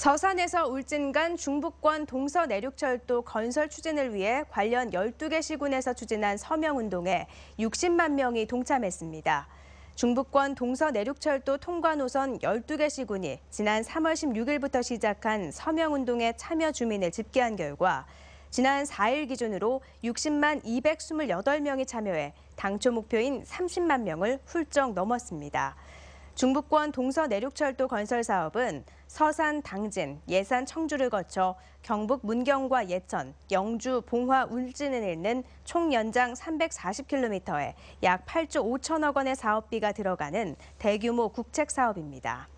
서산에서 울진 간 중부권 동서 내륙철도 건설 추진을 위해 관련 12개 시군에서 추진한 서명운동에 60만 명이 동참했습니다. 중부권 동서 내륙철도 통과 노선 12개 시군이 지난 3월 16일부터 시작한 서명운동에 참여 주민을 집계한 결과 지난 4일 기준으로 60만 228명이 참여해 당초 목표인 30만 명을 훌쩍 넘었습니다. 중부권 동서 내륙철도 건설 사업은 서산, 당진, 예산, 청주를 거쳐 경북 문경과 예천, 영주, 봉화, 울진을 잇는 총 연장 340km에 약 8조 5천억 원의 사업비가 들어가는 대규모 국책 사업입니다.